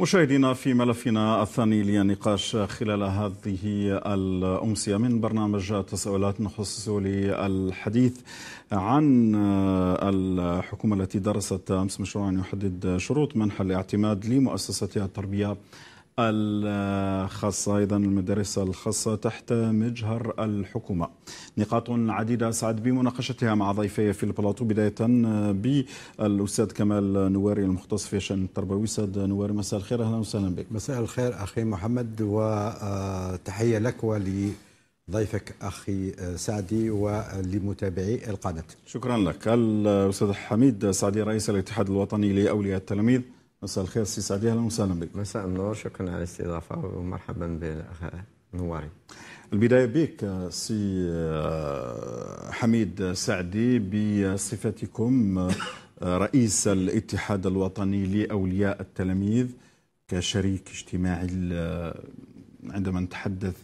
مشاهدينا في ملفنا الثاني للنقاش خلال هذه الأمسية من برنامج تساؤلات نخصص للحديث عن الحكومة التي درست أمس مشروعا يحدد شروط منح الاعتماد لمؤسساتها التربية الخاصة أيضا المدارس الخاصة تحت مجهر الحكومة نقاط عديدة سعد بمناقشتها مع ضيفي في البلاطو بداية بالأستاذ كمال نواري المختص في الشأن التربوي أستاذ نواري مساء الخير أهلا وسهلا بك مساء الخير أخي محمد وتحية آه، لك ولي ضيفك اخي آه، سعدي ولمتابعي القناه. شكرا لك، الاستاذ حميد سعدي رئيس الاتحاد الوطني لاولياء التلاميذ. مساء الخير سي سعدي اهلا وسهلا بك مساء النور شكرا على الاستضافه ومرحبا بالاخ نواري البدايه بك آه، سي آه، حميد سعدي بصفتكم آه، رئيس الاتحاد الوطني لاولياء التلاميذ كشريك اجتماعي عندما نتحدث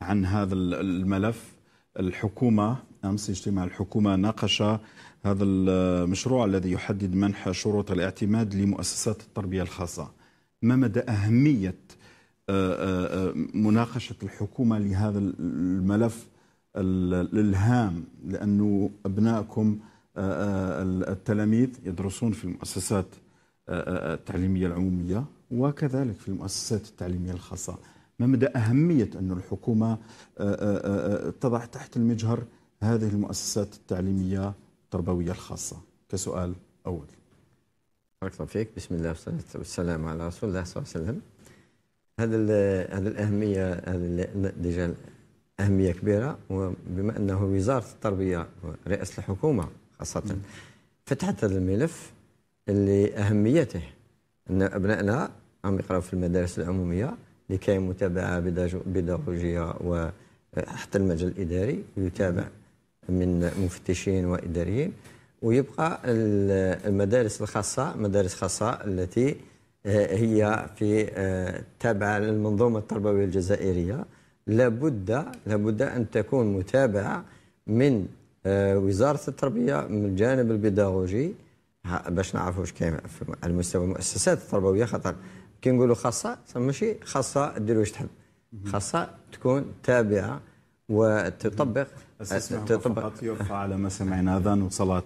عن هذا الملف الحكومه امس اجتماع الحكومه ناقش هذا المشروع الذي يحدد منح شروط الاعتماد لمؤسسات التربية الخاصة ما مدى أهمية آه، آه، آه، مناقشة الحكومة لهذا الملف الهام لأنه أبنائكم التلاميذ يدرسون في المؤسسات التعليمية العمومية وكذلك في المؤسسات التعليمية الخاصة ما مدى أهمية أن الحكومة تضع تحت المجهر هذه المؤسسات التعليمية التربوية الخاصة كسؤال أول بارك الله فيك بسم الله والصلاة والسلام على رسول الله صلى الله عليه وسلم هذا هذا الأهمية هذه أهمية كبيرة وبما أنه وزارة التربية ورئاسة الحكومة خاصة فتحت هذا الملف اللي أهميته أن أبنائنا عم يقراوا في المدارس العمومية لكي متابعة بدرجية وحتى المجال الإداري يتابع من مفتشين واداريين ويبقى المدارس الخاصه مدارس خاصه التي هي في آه، تابعه للمنظومه التربويه الجزائريه لابد لابد ان تكون متابعه من آه، وزاره التربيه من الجانب البيداغوجي باش نعرفوا واش كاين على مستوى المؤسسات التربويه خاطر كي نقولوا خاصه ماشي خاصه دير واش تحب خاصه تكون تابعه وتطبق فقط يرفع على ما سمعنا أذان وصلاة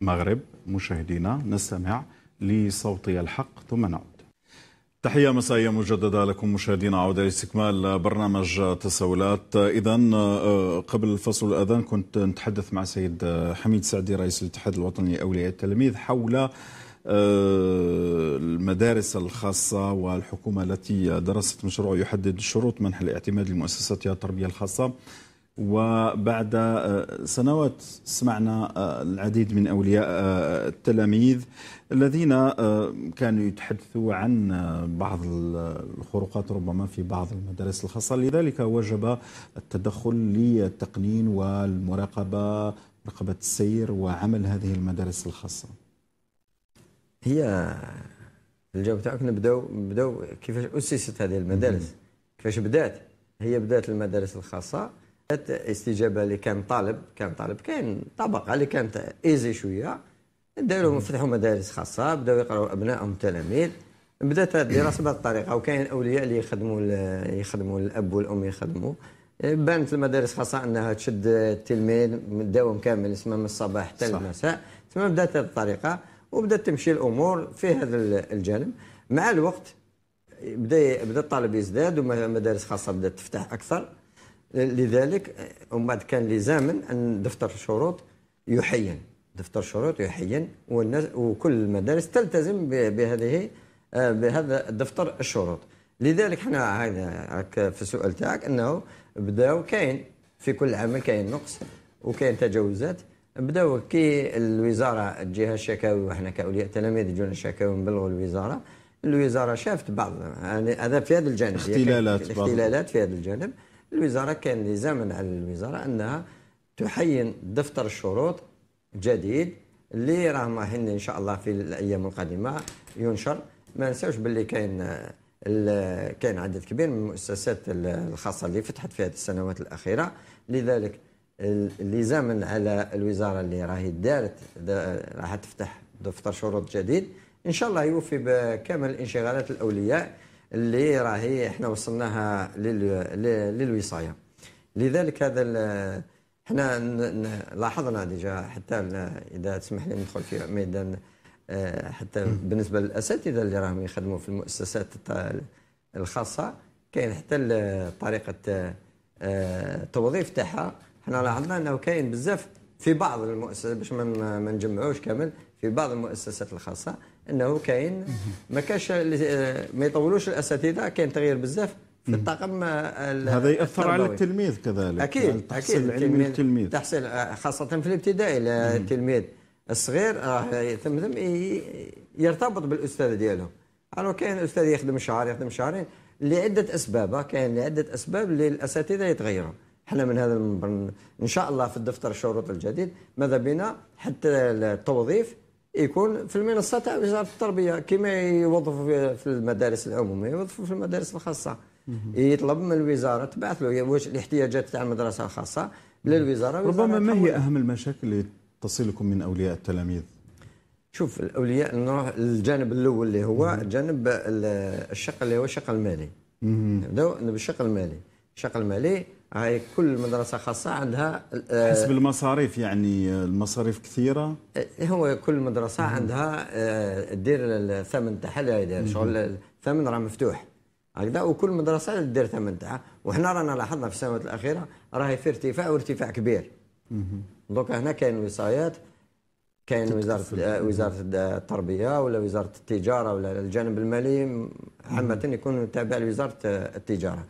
المغرب مشاهدينا نستمع لصوتي الحق ثم نعود تحية مسائية مجددة لكم مشاهدينا عودة لاستكمال برنامج تساؤلات إذا آه، قبل الفصل الأذان كنت نتحدث مع سيد حميد سعدي رئيس الاتحاد الوطني لأولياء التلاميذ حول آه، المدارس الخاصة والحكومة التي درست مشروع يحدد شروط منح الاعتماد لمؤسسات التربية الخاصة وبعد آه، سنوات سمعنا آه، العديد من أولياء التلاميذ الذين كانوا يتحدثوا عن بعض الخروقات ربما في بعض المدارس الخاصة لذلك وجب التدخل للتقنين والمراقبة مراقبة السير وعمل هذه المدارس الخاصة هي الجواب تاعك نبداو نبداو كيفاش اسست هذه المدارس كيفاش بدات هي بدات المدارس الخاصه بدات استجابه اللي كان طالب كان طالب كاين طبقه اللي كانت ايزي شويه داروا فتحوا مدارس خاصه بداوا يقراوا ابنائهم تلاميذ بدات الدراسه بهذه الطريقه وكاين اولياء اللي يخدموا يخدموا الاب والام يخدموا بانت المدارس خاصه انها تشد التلميذ من الدوام كامل اسمه من الصباح حتى المساء ثم بدات هذه الطريقه وبدات تمشي الامور في هذا الجانب مع الوقت بدا بدا الطالب يزداد ومدارس خاصه بدات تفتح اكثر لذلك ومن بعد كان لزاما ان دفتر الشروط يحين دفتر الشروط يحين والناس وكل المدارس تلتزم بهذه آه، بهذا دفتر الشروط لذلك حنا هذا في السؤال تاعك انه بداو كاين في كل عام كاين نقص وكاين تجاوزات بداو كي الوزاره الجهه الشكاوي وحنا كاولياء تلاميذ جونا الشكاوي نبلغوا الوزاره الوزاره شافت بعض يعني هذا في هذا الجانب اختلالات اختلالات في هذا الجانب الوزاره كان لزاما على الوزاره انها تحين دفتر الشروط جديد اللي راه راهن ان شاء الله في الايام القادمه ينشر ما نساوش باللي كاين كاين عدد كبير من المؤسسات الخاصه اللي فتحت في هذه السنوات الاخيره لذلك اللي زامن على الوزاره اللي راهي دارت راح تفتح دفتر شروط جديد ان شاء الله يوفي بكامل الانشغالات الاولياء اللي راهي احنا وصلناها للوصايه لذلك هذا احنا لاحظنا ديجا حتى اذا تسمح لي ندخل في ميدان آه، حتى بالنسبه للاساتذه اللي راهم يخدموا في المؤسسات الخاصه كاين حتى طريقه التوظيف آه، تاعها احنا لاحظنا انه كاين بزاف في بعض المؤسسات باش ما نجمعوش كامل في بعض المؤسسات الخاصه انه كاين ما كاش آه، ما يطولوش الاساتذه كاين تغيير بزاف في الطاقم آه، هذا ياثر على التلميذ كذلك اكيد التحصيل يعني اكيد العلمي للتلميذ تحصيل آه، خاصه في الابتدائي التلميذ الصغير راه ثم ثم يرتبط بالاستاذ ديالو الو كاين استاذ يخدم شهر يخدم شهرين لعده اسباب كاين لعده اسباب للاساتذه يتغيروا احنا من هذا المنبر ان شاء الله في الدفتر الشروط الجديد ماذا بنا حتى التوظيف يكون في المنصه تاع وزاره التربيه كما يوظفوا في المدارس العموميه يوظفوا في المدارس الخاصه يطلب من الوزاره تبعث له واش الاحتياجات تاع المدرسه الخاصه للوزاره ربما ما هي اهم المشاكل اللي تصلكم من اولياء التلاميذ؟ شوف الاولياء نروح للجانب الاول اللي هو الجانب الشق اللي هو الشق المالي نبداو بالشق المالي الشق المالي هاي كل مدرسه خاصه عندها آه، حسب المصاريف يعني المصاريف كثيره آه، هو كل مدرسه مم. عندها آه، دير الثمن تاعها شغل الثمن راه مفتوح هكذا وكل مدرسه دير الثمن تاعها وحنا رانا لاحظنا في السنوات الاخيره راهي في ارتفاع وارتفاع كبير دونك هنا كاين وصايات كاين وزاره وزاره التربيه ولا وزاره التجاره ولا الجانب المالي عامه يكون تابع لوزاره التجاره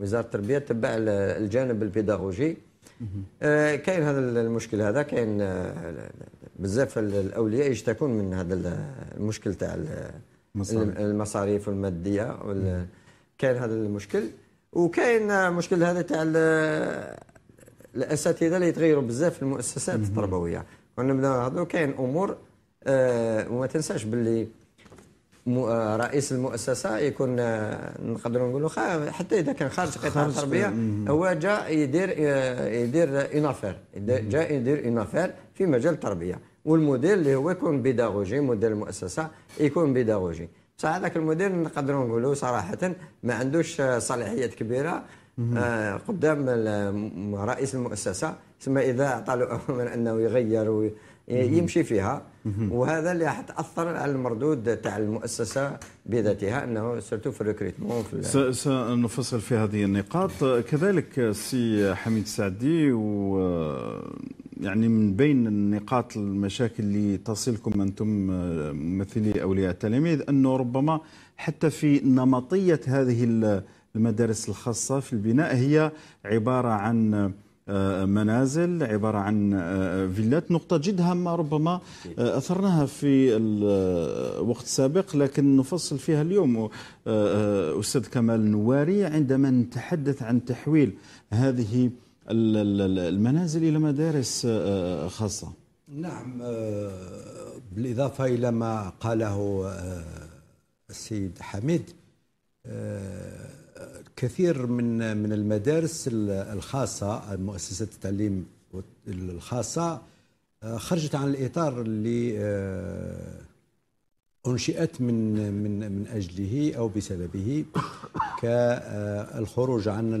وزاره التربيه تبع الجانب البيداغوجي آه، كاين هذا المشكل هذا كاين آه، بزاف الاولياء يشتكون من هذا المشكل تاع المصاريف الماديه كاين هذا المشكل وكاين آه، مشكل هذا تاع الاساتذه اللي يتغيروا بزاف في المؤسسات التربويه ونبدا نهضروا كاين امور وما تنساش باللي رئيس المؤسسه يكون آه، نقدروا نقولوا حتى اذا كان خارج قطاع التربيه هو جاء يدير آه، يدير اون افير جاء يدير اون افير في مجال التربيه والموديل اللي هو يكون بيداغوجي موديل المؤسسه يكون بيداغوجي بصح هذاك الموديل نقدروا نقولوا صراحه ما عندوش آه، صلاحيات كبيره قدام رئيس المؤسسه ثم اذا اعطى له امر انه يغير ويمشي فيها وهذا اللي حتاثر على المردود تاع المؤسسه بذاتها انه سيرتو في الريكريتمون سنفصل في هذه النقاط كذلك سي حميد السعدي و يعني من بين النقاط المشاكل اللي تصلكم انتم ممثلي اولياء التلاميذ انه ربما حتى في نمطيه هذه المدارس الخاصه في البناء هي عباره عن منازل عبارة عن آه، آه، فيلات نقطة جد هامة ربما آه، أثرناها في الوقت السابق لكن نفصل فيها اليوم أستاذ كمال النواري عندما نتحدث عن تحويل هذه المنازل إلى مدارس خاصة نعم بالإضافة إلى ما قاله السيد حميد كثير من من المدارس الخاصه مؤسسات التعليم الخاصه آه، خرجت عن الاطار اللي آه، انشئت من من من اجله او بسببه كالخروج آه، عن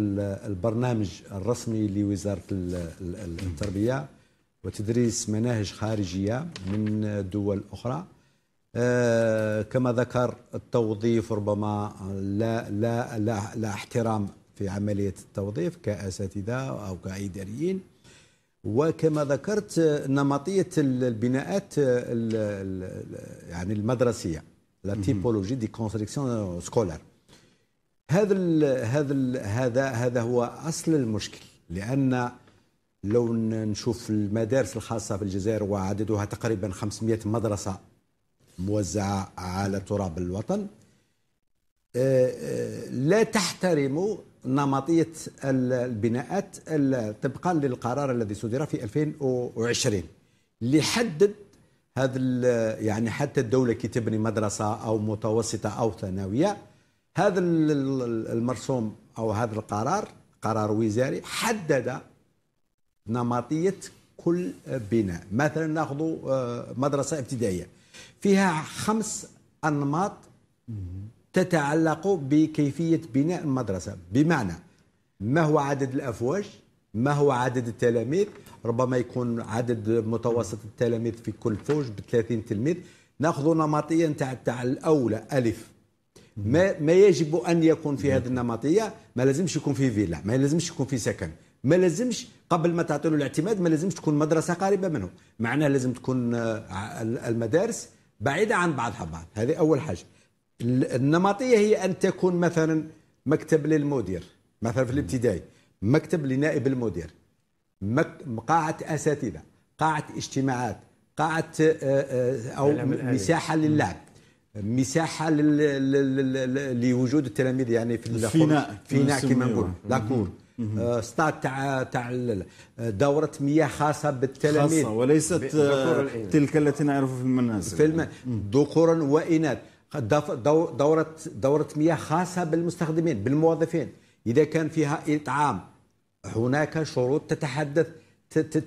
البرنامج الرسمي لوزاره التربيه وتدريس مناهج خارجيه من دول اخرى آه، كما ذكر التوظيف ربما لا لا لا, لا احترام في عمليه التوظيف كاساتذه او كاداريين وكما ذكرت نمطيه البناءات يعني المدرسيه لا تيبولوجي دي كونستركسيون سكولار هذا الـ هذا الـ هذا هذا هو اصل المشكل لان لو نشوف المدارس الخاصه في الجزائر وعددها تقريبا 500 مدرسه موزعة على تراب الوطن آه، آه، لا تحترم نمطية البناءات طبقا للقرار الذي صدر في 2020 اللي حدد هذا يعني حتى الدولة كي تبني مدرسة أو متوسطة أو ثانوية هذا المرسوم أو هذا القرار قرار وزاري حدد نمطية كل بناء مثلا ناخذ آه، مدرسة ابتدائية فيها خمس أنماط تتعلق بكيفية بناء المدرسة بمعنى ما هو عدد الأفواج ما هو عدد التلاميذ ربما يكون عدد متوسط التلاميذ في كل فوج ب 30 تلميذ ناخذ نمطيه نتاع تاع الاولى الف ما ما يجب ان يكون في هذه النمطيه ما لازمش يكون في فيلا ما لازمش يكون في سكن ما لازمش قبل ما تعطي له الاعتماد ما لازمش تكون مدرسه قريبه منه معناه لازم تكون آه، المدارس بعيده عن بعضها بعض هذه اول حاجه النمطيه هي ان تكون مثلا مكتب للمدير مثلا في الابتدائي مكتب لنائب المدير قاعه اساتذه قاعه اجتماعات قاعه آه، آه، او مساحه للعب مساحه لوجود التلاميذ يعني في الفناء فيناء كما نقول لاكور آه، ستاد تاع تاع دوره مياه خاصه بالتلاميذ خاصه وليست آه، تلك التي نعرفها في المنازل في ذكورا واناث دوره دوره مياه خاصه بالمستخدمين بالموظفين اذا كان فيها اطعام هناك شروط تتحدث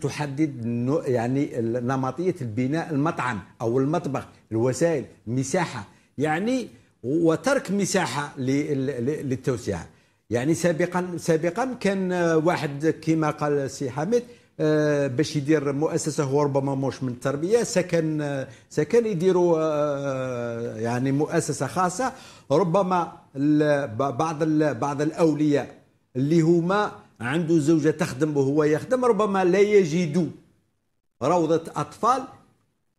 تحدد يعني نمطيه البناء المطعم او المطبخ الوسائل مساحه يعني وترك مساحه للتوسعه يعني سابقا سابقا كان آه، واحد كما قال سي حامد آه، باش يدير مؤسسه هو ربما مش من التربيه سكن آه، سكن يديروا يعني مؤسسه خاصه ربما بعض بعض الاولياء اللي هما عنده زوجه تخدم وهو يخدم ربما لا يجدوا روضه اطفال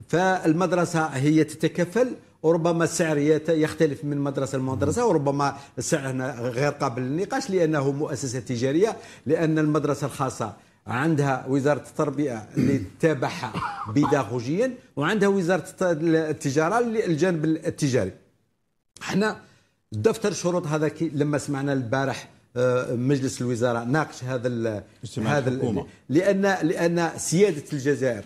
فالمدرسه هي تتكفل وربما السعر يختلف من مدرسه لمدرسه وربما السعر هنا غير قابل للنقاش لانه مؤسسه تجاريه لان المدرسه الخاصه عندها وزارة التربية اللي تتابعها بيداغوجيا وعندها وزارة التجارة للجانب التجاري احنا دفتر الشروط هذا لما سمعنا البارح آه، مجلس الوزراء ناقش هذا هذا لان لان سياده الجزائر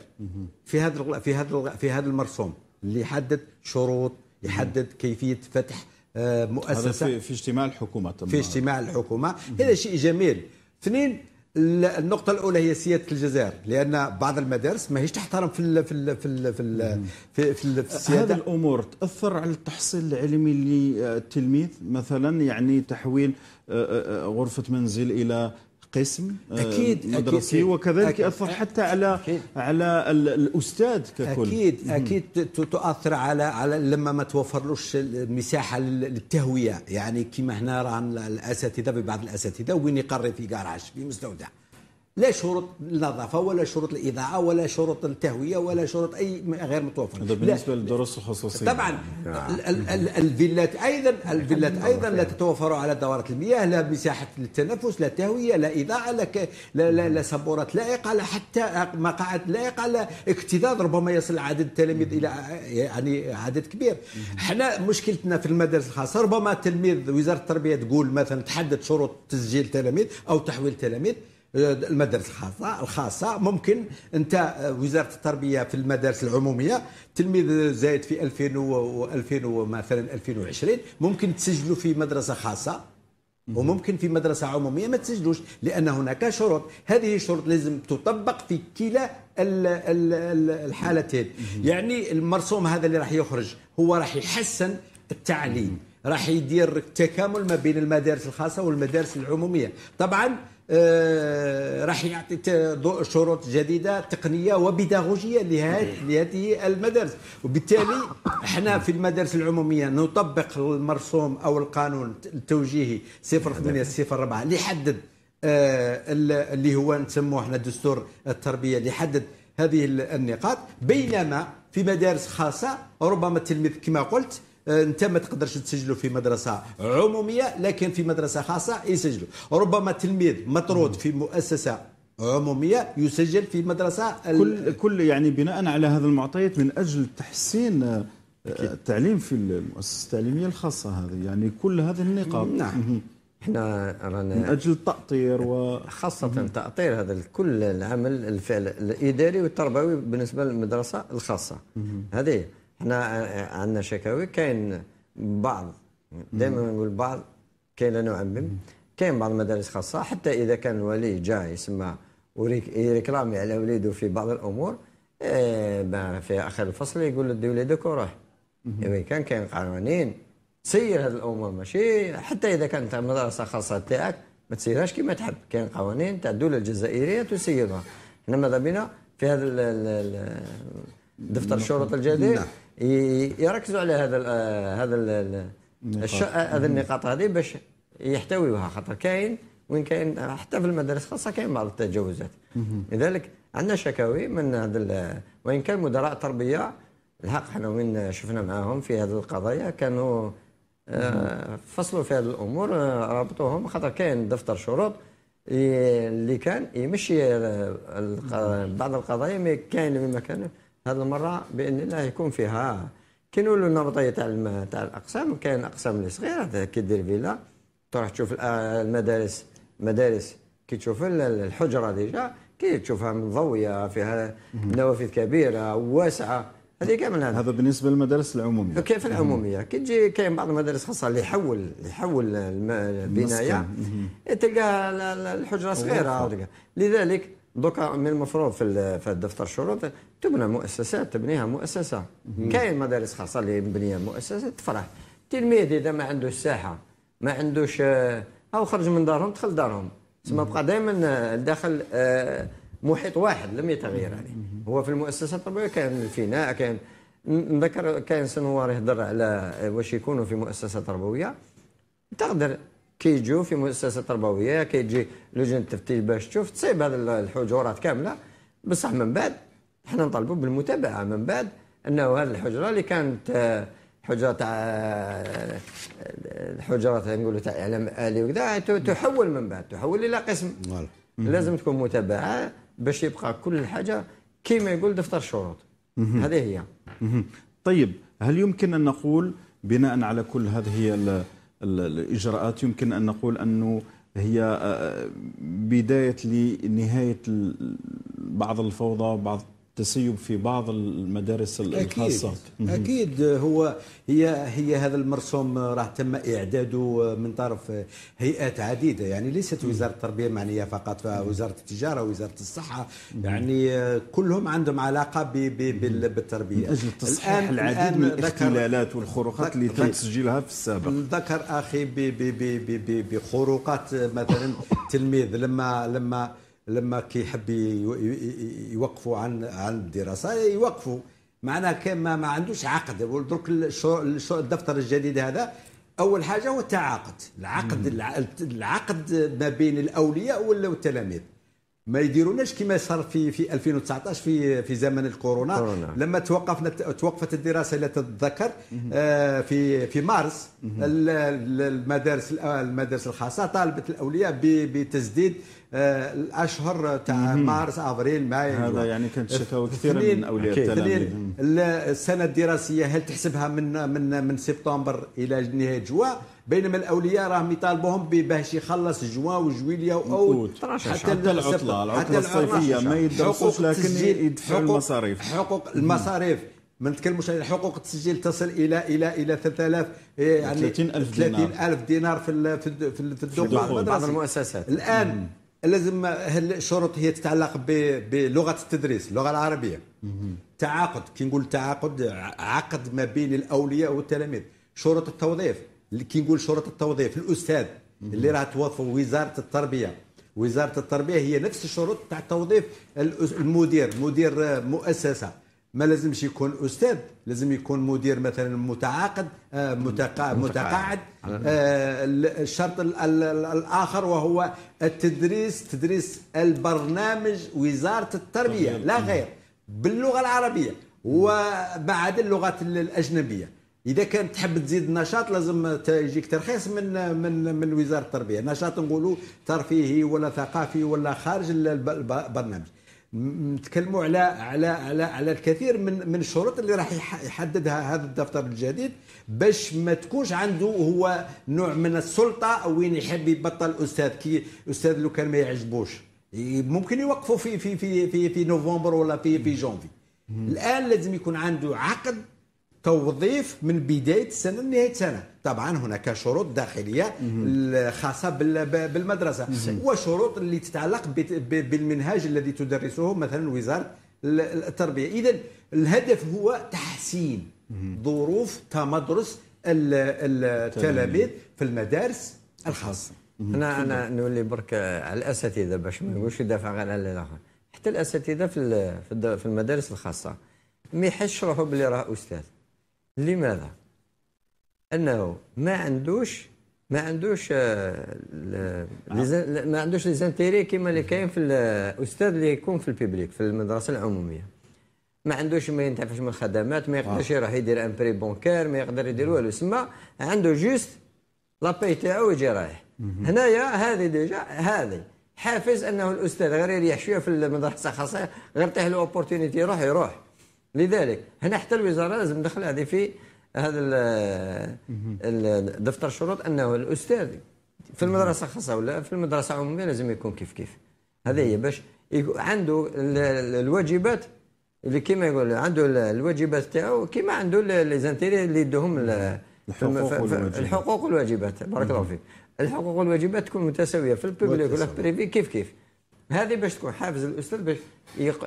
في هذا في هذا في هذا المرسوم اللي يحدد شروط يحدد كيفيه فتح آه، مؤسسه هذا في اجتماع الحكومه تم في اجتماع الحكومه هذا شيء جميل اثنين النقطة الأولى هي سيادة الجزائر لأن بعض المدارس ماهيش تحترم في الـ في الـ في الـ في الـ في, في, في السيادة هذه الأمور تأثر على التحصيل العلمي للتلميذ مثلا يعني تحويل آه، آه، غرفة منزل إلى قسم آه، أكيد مدرسي أكيد وكذلك أكيد يأثر حتى على أكيد على الأستاذ ككل أكيد أكيد تؤثر على على لما ما توفرلوش المساحة للتهوية يعني كما هنا راه الأساتذة ببعض الأساتذة وين يقري في كراج في مستودع لا شروط النظافه ولا شروط الاضاءه ولا شروط التهويه ولا شروط اي غير متوفره هذا بالنسبه للدروس الخصوصيه طبعا نعم. الفيلات ايضا الفيلات ايضا لا تتوفر على دورات المياه لا مساحه للتنفس لا تهويه لا اضاءه لا لا, لا, لا سبورات لائقه لا حتى مقاعد لائقه لا اكتظاظ ربما يصل عدد التلاميذ الى يعني عدد كبير احنا مشكلتنا في المدارس الخاصه ربما التلميذ وزاره التربيه تقول مثلا تحدد شروط تسجيل تلاميذ او تحويل تلاميذ المدارس الخاصه الخاصه ممكن انت آه، وزاره التربيه في المدارس العموميه تلميذ زايد في 2000 و 2000 مثلا 2020 ممكن تسجلوا في مدرسه خاصه وممكن في مدرسة عمومية ما تسجلوش لأن هناك شروط هذه الشروط لازم تطبق في كلا الحالتين يعني المرسوم هذا اللي راح يخرج هو راح يحسن التعليم راح يدير تكامل ما بين المدارس الخاصة والمدارس العمومية طبعا آه، راح يعطي شروط جديده تقنيه وبيداغوجيه لهذه المدارس وبالتالي احنا في المدارس العموميه نطبق المرسوم او القانون التوجيهي 08 04 اللي يحدد اللي هو نسموه احنا دستور التربيه اللي يحدد هذه النقاط بينما في مدارس خاصه ربما التلميذ كما قلت آه، انت ما تقدرش تسجله في مدرسه عموميه لكن في مدرسه خاصه يسجلوا ربما تلميذ مطرود في مؤسسه عموميه يسجل في مدرسه كل كل يعني بناء على هذا المعطيات من اجل تحسين آه، التعليم في المؤسسه التعليميه الخاصه هذه يعني كل هذه النقاط نعم احنا رانا من اجل التاطير و خاصه تاطير هذا كل العمل الفعل الاداري والتربوي بالنسبه للمدرسه الخاصه هذه احنا عندنا شكاوي كاين بعض دائما نقول بعض كاين لا نعمم كاين بعض المدارس خاصه حتى اذا كان الولي جاي يسمى ويريكلامي على وليده في بعض الامور آه، في اخر الفصل يقول له وليدك وروح يعني كان كاين قوانين تسير هذه الامور ماشي حتى اذا كانت مدرسه خاصه تاعك ما تسيرهاش كما تحب كاين قوانين تاع الدوله الجزائريه تسيرها احنا ماذا بينا في هذا دفتر الشرطه الجديد نعم. يركزوا على هذا آه، هذا آه، هذه النقاط هذه باش يحتويوها خاطر كاين وين كاين حتى في المدارس خاصه كاين بعض التجاوزات لذلك عندنا شكاوي من هذا وان كان مدراء التربيه الحق احنا وين شفنا معاهم في هذه القضايا كانوا آه، فصلوا في هذه الامور رابطوهم خاطر كاين دفتر شروط اللي كان يمشي بعض القضايا كاين اللي ما كان هذه المره باذن الله يكون فيها كي نقولوا النبطيه تاع تاع الاقسام كاين اقسام اللي صغيره كي دير فيلا تروح تشوف المدارس مدارس كي تشوف الحجره ديجا كي تشوفها مضويه فيها نوافذ كبيره واسعه هذه كامل هذا هذا بالنسبه للمدارس العموميه كيف العموميه كي تجي كاين بعض المدارس خاصه اللي يحول يحول البنايه تلقى الحجره صغيره لذلك دوكا من المفروض في في دفتر الشروط تبنى مؤسسات تبنيها مؤسسه كاين مدارس خاصه اللي مبنيه مؤسسه تفرح التلميذ اذا ما عندوش ساحه ما عندوش آه، او خرج من دارهم دخل دارهم تسمى بقى دائما آه، داخل آه، محيط واحد لم يتغير عليه هو في المؤسسه التربويه كان الفناء كان نذكر كان سنوار يهضر على واش يكونوا في مؤسسه تربويه تقدر كيجيو في مؤسسه تربويه كيجي لجنه التفتيش باش تشوف تصيب هذه الحجرات كامله بصح من بعد حنا نطالبوا بالمتابعه من بعد انه هذه الحجره اللي كانت آه، حجره تاع آه، آه، الحجره نقولوا تاع اعلام الي وكذا تحول من بعد تحول الى قسم لازم تكون متابعه باش يبقى كل حاجه كما يقول دفتر الشروط هذه هي طيب هل يمكن ان نقول بناء على كل هذه الإجراءات يمكن أن نقول أنه هي آه، آه، بداية لنهاية بعض الفوضى بعض تسيب في بعض المدارس الخاصة أكيد, أكيد هو هي هي هذا المرسوم راه تم إعداده من طرف هيئات عديدة يعني ليست وزارة التربية معنية فقط وزارة التجارة وزارة الصحة يعني كلهم عندهم علاقة ب ب بالتربية من أجل تصحيح العديد من الاختلالات والخروقات اللي تم تسجيلها في السابق ذكر أخي بخروقات مثلا تلميذ لما لما لما كيحب يوقفوا عن عن الدراسه يوقفوا معناها كان ما, عندوش عقد درك الدفتر الجديد هذا اول حاجه هو التعاقد العقد العقد ما بين الاولياء والتلاميذ ما يديروناش كما صار في في 2019 في في زمن الكورونا كورونا. لما توقفنا توقفت الدراسه اللي تتذكر آه، في في مارس المدارس المدارس الخاصه طالبت الاولياء بتسديد الاشهر آه، تاع مارس افريل ماي هذا أيوة. يعني كانت شكاوى كثيره من اولياء التلاميذ السنه الدراسيه هل تحسبها من من من سبتمبر الى نهايه جوا بينما الاولياء راهم يطالبوهم باش يخلص جوا وجويليه واوت حتى, حتى العطله العطله الصيفيه ما يدرسوش لكن يدفعوا المصاريف حقوق المصاريف ما نتكلموش على حقوق التسجيل تصل الى الى الى 3000 إيه، يعني 30000 دينار 30000 دينار في في الدوق بعض المؤسسات الان لازم الشروط هي تتعلق بلغه التدريس اللغه العربيه تعاقد كي نقول تعاقد عقد ما بين الاولياء والتلاميذ شروط التوظيف كي نقول شروط التوظيف الاستاذ اللي راه توظف وزاره التربيه وزاره التربيه هي نفس الشروط تاع توظيف المدير مدير مؤسسه ما لازمش يكون استاذ لازم يكون مدير مثلا متعاقد آه، متقاعد آه، الشرط الاخر وهو التدريس تدريس البرنامج وزاره التربيه لا غير باللغه العربيه وبعد اللغات الاجنبيه اذا كان تحب تزيد النشاط لازم يجيك ترخيص من من من وزاره التربيه نشاط نقولوا ترفيهي ولا ثقافي ولا خارج البرنامج نتكلموا على على على على الكثير من من الشروط اللي راح يحددها هذا الدفتر الجديد باش ما تكونش عنده هو نوع من السلطه وين يحب يبطل استاذ كي استاذ لو كان ما يعجبوش ممكن يوقفوا في في في في, في نوفمبر ولا في في جونفي الان لازم يكون عنده عقد توظيف من بدايه السنه لنهايه السنه طبعا هناك شروط داخليه خاصه بالمدرسه وشروط اللي تتعلق بالمنهاج الذي تدرسه مثلا وزاره التربيه اذا الهدف هو تحسين ظروف تمدرس التلاميذ في المدارس الخاصه انا انا نولي برك على الاساتذه باش ما نقولش يدافع غير على الاخر حتى الاساتذه في في المدارس الخاصه ما يحسش روحه باللي راه استاذ لماذا؟ انه ما عندوش ما عندوش آه، آه. ما عندوش لي زانتيري كيما اللي كاين في الاستاذ اللي يكون في البيبليك في المدرسه العموميه ما عندوش ما ينتفعش من الخدمات ما يقدرش آه. يروح يدير ان بري بونكير ما يقدر يدير والو سما عنده جوست باي تاعو ويجي رايح هنايا هذه ديجا هذه حافز انه الاستاذ غير يريح شويه في المدرسه خاصه غير تاه الاوبورتونيتي يروح يروح لذلك هنا حتى الوزاره لازم تدخل هذه في هذا دفتر الشروط انه الاستاذ في المدرسه خاصه ولا في المدرسه عموميه لازم يكون كيف كيف هذا هي باش عنده الواجبات اللي كما يقول عنده الواجبات تاعو كيما عنده لي زانتيري اللي يدوهم الحقوق والواجبات الحقوق والواجبات بارك الله فيك الحقوق والواجبات تكون متساويه في البوبليك ولا في البريفي كيف كيف هذه باش تكون حافز الاستاذ باش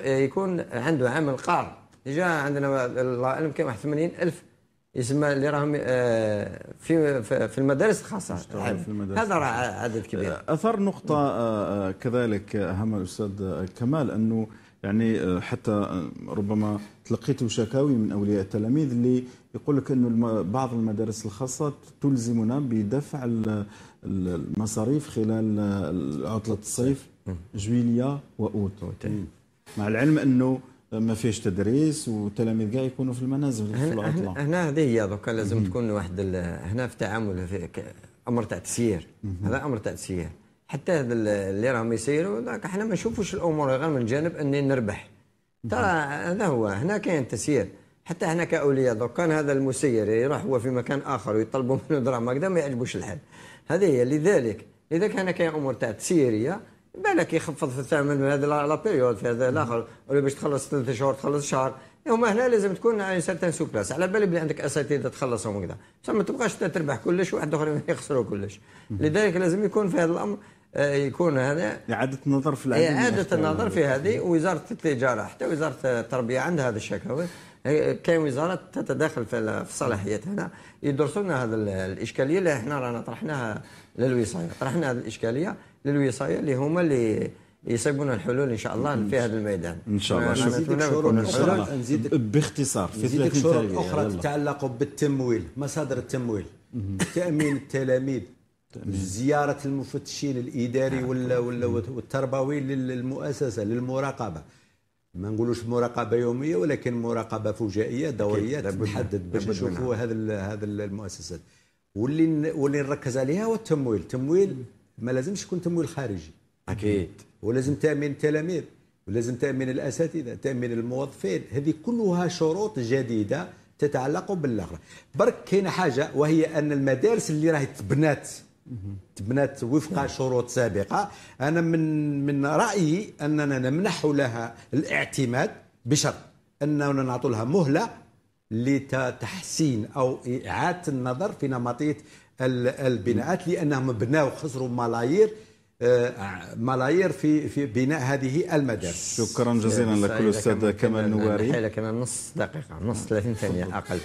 يكون عنده عمل قار ديجا عندنا الله اعلم كم 80 الف يسمى اللي راهم آه، في في المدارس الخاصه في المدارس هذا راه عدد كبير آه، اثار نقطه آه، كذلك اهم الاستاذ كمال انه يعني حتى ربما تلقيت شكاوي من اولياء التلاميذ اللي يقول لك انه بعض المدارس الخاصه تلزمنا بدفع المصاريف خلال عطله الصيف جويليه واوت مع العلم انه ما فيش تدريس والتلاميذ كاع يكونوا في المنازل في العطله هنا هذه هي دوكا لازم تكون واحد هنا في تعامل في امر تاع تسيير هذا امر تاع تسيير حتى هذا اللي راهم يسيروا احنا ما نشوفوش الامور غير من جانب اني نربح ترى هذا هو هنا كاين تسيير حتى هنا كاولياء دوكا كان هذا المسير يروح هو في مكان اخر ويطلبوا منه دراهم هكذا ما يعجبوش الحال هذه هي لذلك لذلك هنا كاين امور تاع تسييريه بالك يخفض في الثمن في هذا لا بيريود في هذا الاخر ولا باش تخلص ثلاث شهور تخلص شهر هما هنا لازم تكون ان سارتان سو بلاس على بالي بلي عندك اساتذه تخلصهم وكذا بصح ما تبقاش تربح كلش واحد اخر يخسروا كلش لذلك لازم يكون في هذا الامر آه، يكون هذا إعادة النظر في العديد إعادة النظر في هذه وزارة التجارة حتى وزارة التربية عندها هذا الشكاوى كاين وزارة تتداخل في الصلاحيات هنا يدرسوا لنا هذه الإشكالية اللي احنا رانا طرحناها للوصاية طرحنا هذه الإشكالية للوصايه اللي هما اللي يصيبون الحلول ان شاء الله في هذا الميدان ان شاء الله شوف نزيدك باختصار في نزيدك شروط اخرى تتعلق بالتمويل مصادر التمويل تامين التلاميذ زياره المفتشين الاداري نعم. ولا ولا والتربوي للمؤسسه للمراقبه ما نقولوش مراقبه يوميه ولكن مراقبه فجائيه دوريه تحدد باش نشوفوا هذا هذا المؤسسات واللي واللي نركز عليها هو التمويل التمويل ما لازمش يكون تمويل خارجي اكيد ولازم تامين التلاميذ ولازم تامين الاساتذه تامين الموظفين هذه كلها شروط جديده تتعلق بالاخر برك كاينه حاجه وهي ان المدارس اللي راهي تبنات تبنات وفق نعم. شروط سابقه انا من من رايي اننا نمنح لها الاعتماد بشرط اننا نعطوا لها مهله لتحسين او اعاده النظر في نمطيه البناءات لانهم بناوا خسروا ملايير آه، ملايير في في بناء هذه المدارس شكرا جزيلا لك الاستاذ كمال نواري حيله كمان نص دقيقه نص 30 نعم. ثانيه اقل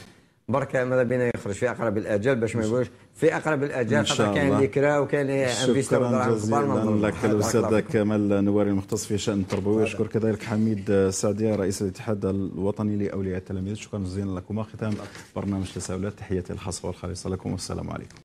بركة ماذا بينا يخرج في اقرب الاجال باش ما يقولوش في اقرب الاجال خاطر كاين ذكرى كرا وكاين انفيستا شكرا جزيلا لك الاستاذ كمال نواري المختص في شان التربوي اشكر كذلك حميد سعديه رئيس الاتحاد الوطني لاولياء التلاميذ شكرا جزيلا لكما ختام برنامج تساؤلات تحياتي الخاصه والخالصه لكم والسلام عليكم